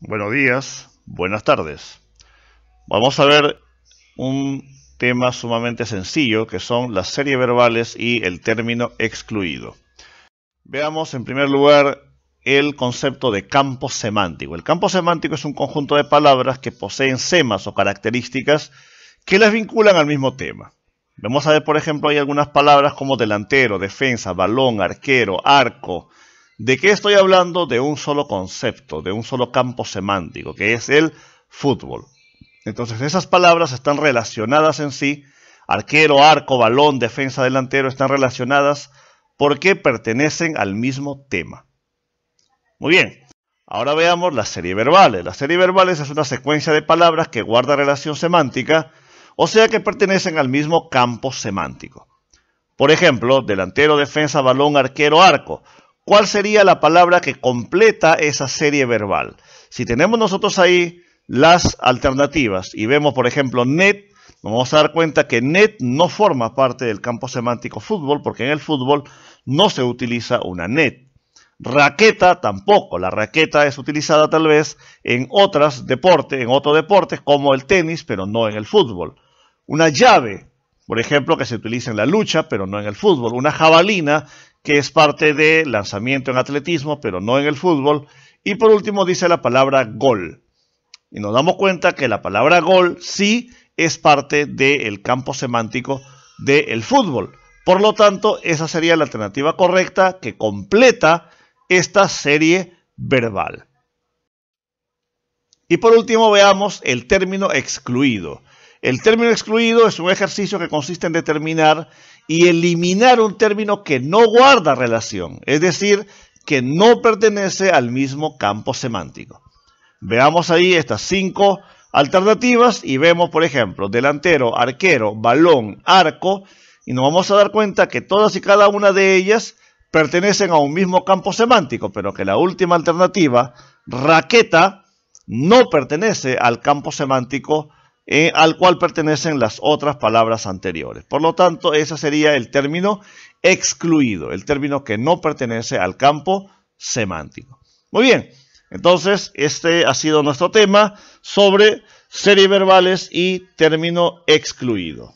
buenos días, buenas tardes. Vamos a ver un tema sumamente sencillo que son las series verbales y el término excluido. Veamos en primer lugar el concepto de campo semántico. El campo semántico es un conjunto de palabras que poseen semas o características que las vinculan al mismo tema. Vamos a ver, por ejemplo, hay algunas palabras como delantero, defensa, balón, arquero, arco, ¿De qué estoy hablando? De un solo concepto, de un solo campo semántico, que es el fútbol. Entonces esas palabras están relacionadas en sí, arquero, arco, balón, defensa, delantero, están relacionadas porque pertenecen al mismo tema. Muy bien, ahora veamos las series verbales. Las series verbales es una secuencia de palabras que guarda relación semántica, o sea que pertenecen al mismo campo semántico. Por ejemplo, delantero, defensa, balón, arquero, arco ¿Cuál sería la palabra que completa esa serie verbal? Si tenemos nosotros ahí las alternativas y vemos, por ejemplo, net, nos vamos a dar cuenta que net no forma parte del campo semántico fútbol porque en el fútbol no se utiliza una net. Raqueta tampoco, la raqueta es utilizada tal vez en otros deportes, en otros deportes como el tenis, pero no en el fútbol. Una llave, por ejemplo, que se utiliza en la lucha, pero no en el fútbol. Una jabalina que es parte de lanzamiento en atletismo, pero no en el fútbol. Y por último dice la palabra gol. Y nos damos cuenta que la palabra gol sí es parte del campo semántico del fútbol. Por lo tanto, esa sería la alternativa correcta que completa esta serie verbal. Y por último, veamos el término excluido. El término excluido es un ejercicio que consiste en determinar y eliminar un término que no guarda relación, es decir, que no pertenece al mismo campo semántico. Veamos ahí estas cinco alternativas y vemos, por ejemplo, delantero, arquero, balón, arco, y nos vamos a dar cuenta que todas y cada una de ellas pertenecen a un mismo campo semántico, pero que la última alternativa, raqueta, no pertenece al campo semántico eh, al cual pertenecen las otras palabras anteriores. Por lo tanto, ese sería el término excluido, el término que no pertenece al campo semántico. Muy bien, entonces este ha sido nuestro tema sobre series verbales y término excluido.